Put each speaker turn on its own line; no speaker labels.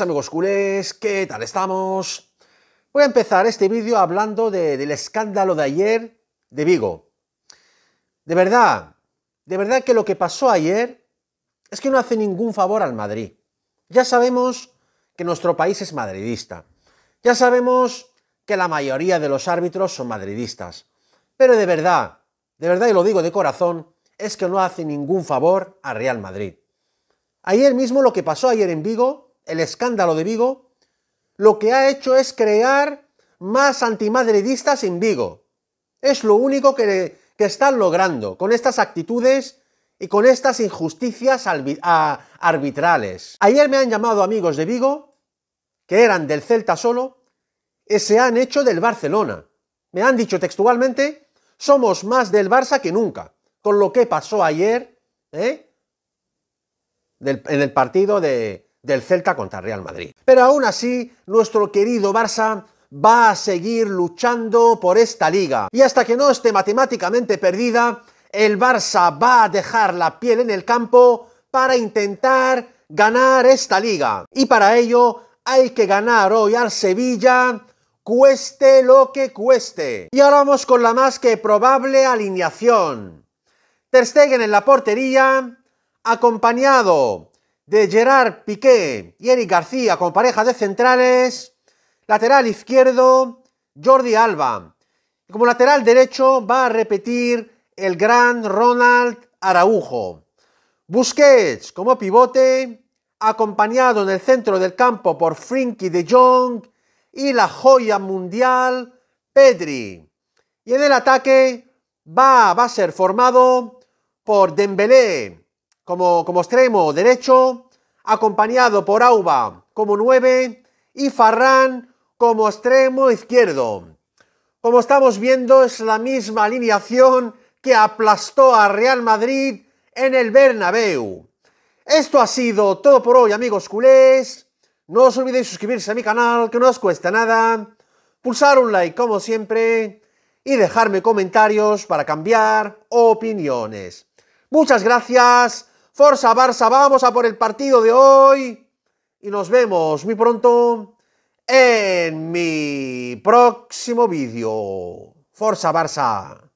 amigos culés, ¿qué tal estamos? Voy a empezar este vídeo hablando del escándalo de ayer de Vigo. De verdad, de verdad que lo que pasó ayer es que no hace ningún favor al Madrid. Ya sabemos que nuestro país es madridista. Ya sabemos que la mayoría de los árbitros son madridistas. Pero de verdad, de verdad y lo digo de corazón, es que no hace ningún favor a Real Madrid. Ayer mismo lo que pasó ayer en Vigo el escándalo de Vigo, lo que ha hecho es crear más antimadridistas en Vigo. Es lo único que, están logrando con estas actitudes y con estas injusticias arbitrales. Ayer me han llamado amigos de Vigo, que eran del Celta solo, y se han hecho del Barcelona. Me han dicho textualmente, somos más del Barça que nunca, con lo que pasó ayer ¿eh? en el partido de, del Celta contra Real Madrid. Pero aún así, nuestro querido Barça va a seguir luchando por esta liga. Y hasta que no esté matemáticamente perdida, el Barça va a dejar la piel en el campo para intentar ganar esta liga. Y para ello hay que ganar hoy al Sevilla, cueste lo que cueste. Y ahora vamos con la más que probable alineación. Ter Stegen en la portería, acompañado de Gerard Piqué y Eric García con pareja de centrales. Lateral izquierdo, Jordi Alba. como lateral derecho va a repetir el gran Ronald Araujo. Busquets como pivote, acompañado en el centro del campo por Frinky de Jong y la joya mundial Pedri. Y en el ataque va, va a ser formado por Dembélé, como, extremo derecho, acompañado por Auba como 9 y Farrán como extremo izquierdo. Como estamos viendo, es la misma alineación que aplastó a Real Madrid en el Bernabéu. Esto ha sido todo por hoy, amigos culés. No os olvidéis suscribirse a mi canal, que no os cuesta nada. Pulsar un like, como siempre. Y dejarme comentarios para cambiar opiniones. Muchas gracias. Forza Barça, vamos a por el partido de hoy. Y nos vemos muy pronto en mi próximo vídeo. Forza Barça.